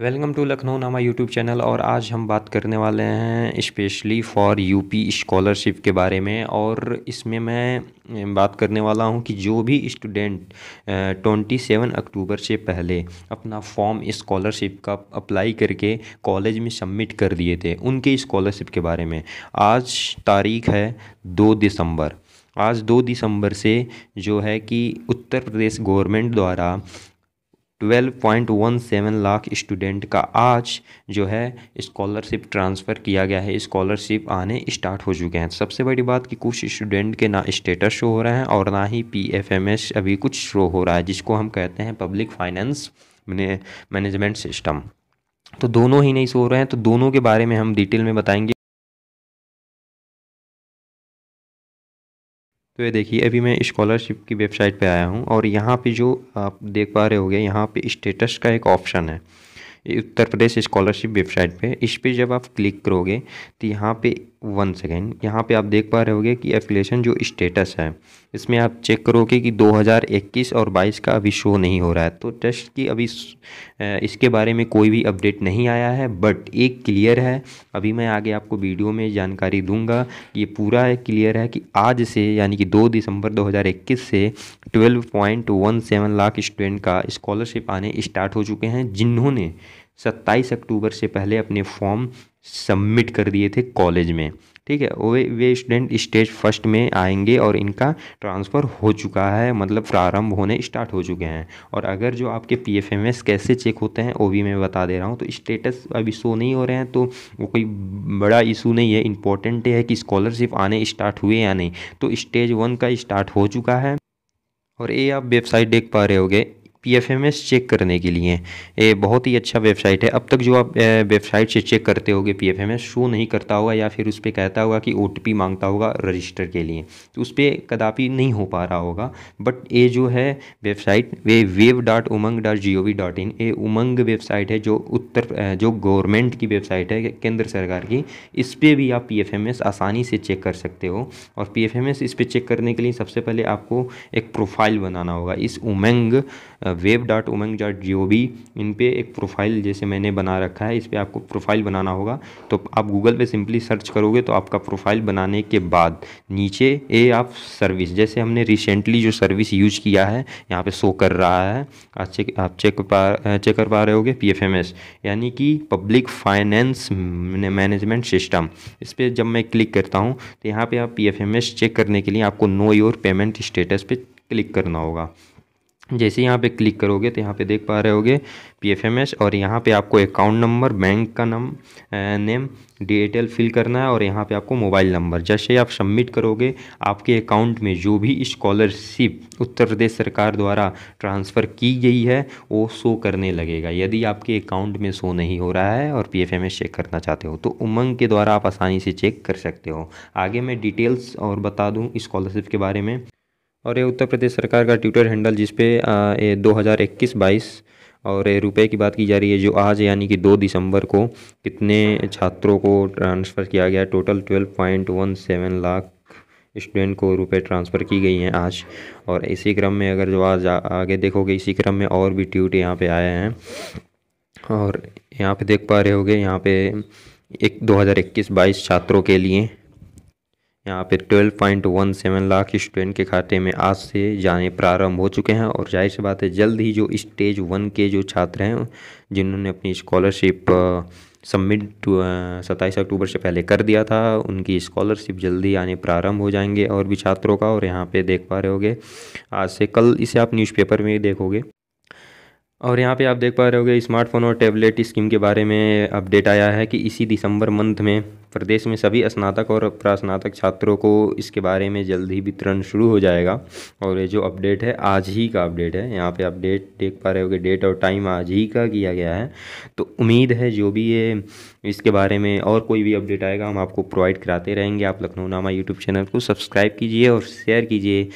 welcome to Lucknow नामा YouTube channel और आज हम बात करने वाले हैं स्पेशली फॉर यूपी स्कॉलरशिप के बारे में और इसमें मैं बात करने वाला हूं कि जो भी स्टूडेंट 27 अक्टूबर से पहले अपना फॉर्म स्कॉलरशिप का अप्लाई करके कॉलेज में सबमिट कर दिए थे उनके स्कॉलरशिप के बारे में आज तारीख है दो दिसंबर आज दो दिसंबर से जो है कि उत्तर प्रदेश गवर्नमेंट द्वारा 12.17 लाख स्टूडेंट का आज जो है स्कॉलरशिप ट्रांसफ़र किया गया है स्कॉलरशिप आने स्टार्ट हो चुके हैं सबसे बड़ी बात कि कुछ स्टूडेंट के ना स्टेटस शो हो रहे हैं और ना ही पीएफएमएस अभी कुछ शो हो रहा है जिसको हम कहते हैं पब्लिक फाइनेंस मैनेजमेंट सिस्टम तो दोनों ही नहीं शो हो रहे हैं तो दोनों के बारे में हम डिटेल में बताएंगे तो ये देखिए अभी मैं स्कॉलरशिप की वेबसाइट पे आया हूँ और यहाँ पे जो आप देख पा रहे हो गए यहाँ पे स्टेटस का एक ऑप्शन है उत्तर प्रदेश स्कॉलरशिप वेबसाइट पे इस पर जब आप क्लिक करोगे तो यहाँ पे वन सेकेंड यहाँ पे आप देख पा रहे होगे कि एफिलेशन जो स्टेटस है इसमें आप चेक करोगे कि 2021 और 22 का अभी शो नहीं हो रहा है तो टेस्ट की अभी इसके बारे में कोई भी अपडेट नहीं आया है बट एक क्लियर है अभी मैं आगे आपको वीडियो में जानकारी दूंगा ये पूरा क्लियर है कि आज से यानी कि 2 दिसंबर 2021 से 12.17 लाख स्टूडेंट का स्कॉलरशिप आने स्टार्ट हो चुके हैं जिन्होंने सत्ताईस अक्टूबर से पहले अपने फॉर्म सबमिट कर दिए थे कॉलेज में ठीक है वे वे स्टूडेंट स्टेज फर्स्ट में आएंगे और इनका ट्रांसफ़र हो चुका है मतलब प्रारंभ होने स्टार्ट हो चुके हैं और अगर जो आपके पी एफ एम एस कैसे चेक होते हैं वो भी मैं बता दे रहा हूँ तो स्टेटस अभी शो नहीं हो रहे हैं तो वो कोई बड़ा इशू नहीं है इंपॉर्टेंट है कि स्कॉलरशिप आने स्टार्ट हुए या नहीं तो स्टेज वन का स्टार्ट हो चुका है और ये आप वेबसाइट देख पा रहे होगे पीएफएमएस चेक करने के लिए ये बहुत ही अच्छा वेबसाइट है अब तक जो आप वेबसाइट से चेक करते होगे पीएफएमएस शो नहीं करता होगा या फिर उस पर कहता होगा कि ओ मांगता होगा रजिस्टर के लिए तो उस पर कदापि नहीं हो पा रहा होगा बट ये जो है वेबसाइट वे web dot Umang dot G O V dot in ये उमंग वेबसाइट है जो उत्तर जो गवर्नमेंट की वेबसाइट है केंद्र सरकार की इस पर भी आप पी एफ एम एस आसानी से चेक कर सकते हो और पी एफ एम एस इस पर चेक करने के लिए सबसे पहले आपको एक प्रोफाइल बनाना होगा इस Umang web dot Umang dot G O V in पर एक प्रोफाइल जैसे मैंने बना रखा है इस पर आपको प्रोफाइल बनाना होगा तो आप गूगल पे सिंपली सर्च करोगे तो आपका प्रोफाइल बनाने के बाद नीचे ए आप सर्विस जैसे हमने रिसेंटली जो सर्विस यूज किया है यहाँ पे शो कर रहा है आप चेक आप चेक पा चेक कर पा रहे होगे पी एफ एम एस यानी कि पब्लिक फाइनेंस मैनेजमेंट सिस्टम इस पर जब मैं क्लिक करता हूँ तो यहाँ पर आप P F M S check करने के लिए आपको नो योर पेमेंट स्टेटस पे क्लिक करना होगा जैसे यहाँ पे क्लिक करोगे तो यहाँ पे देख पा रहे होगे पीएफएमएस और यहाँ पे आपको अकाउंट नंबर बैंक का नम नेम डिटेल फिल करना है और यहाँ पे आपको मोबाइल नंबर जैसे आप सबमिट करोगे आपके अकाउंट में जो भी स्कॉलरशिप उत्तर प्रदेश सरकार द्वारा ट्रांसफ़र की गई है वो शो करने लगेगा यदि आपके अकाउंट में शो नहीं हो रहा है और पी चेक करना चाहते हो तो उमंग के द्वारा आप आसानी से चेक कर सकते हो आगे मैं डिटेल्स और बता दूँ इस्कॉलरशिप के बारे में और ये उत्तर प्रदेश सरकार का ट्विटर हैंडल जिसपे ये दो हज़ार इक्कीस बाईस और रुपए की बात की जा रही है जो आज यानी कि दो दिसंबर को कितने छात्रों को ट्रांसफ़र किया गया total twelve point one seven lakh student को रुपए ट्रांसफ़र की गई हैं आज और इसी क्रम में अगर जो आज आगे देखोगे इसी क्रम में और भी ट्यूट यहाँ पे आए हैं और यहाँ पे देख पा रहे होगे यहाँ पे एक दो हज़ार इक्कीस बाईस छात्रों के लिए यहाँ पे 12.17 लाख स्टूडेंट के खाते में आज से जाने प्रारंभ हो चुके हैं और जाहिर सी बात है जल्द ही जो स्टेज वन के जो छात्र हैं जिन्होंने अपनी स्कॉलरशिप सबमिट सत्ताईस अक्टूबर से पहले कर दिया था उनकी स्कॉलरशिप जल्दी आने प्रारंभ हो जाएंगे और भी छात्रों का और यहाँ पे देख पा रहे होगे आज से कल इसे आप न्यूज़पेपर में देखोगे और यहाँ पे आप देख पा रहे होगे स्मार्टफोन और टैबलेट स्कीम के बारे में अपडेट आया है कि इसी दिसंबर मंथ में प्रदेश में सभी स्नातक और प्रास्नातक छात्रों को इसके बारे में जल्द ही वितरण शुरू हो जाएगा और ये जो अपडेट है आज ही का अपडेट है यहाँ पे अपडेट देख पा रहे होगे डेट और टाइम आज ही का किया गया है तो उम्मीद है जो भी ये इसके बारे में और कोई भी अपडेट आएगा हम आपको प्रोवाइड कराते रहेंगे आप लखनऊ नामा यूट्यूब चैनल को सब्सक्राइब कीजिए और शेयर कीजिए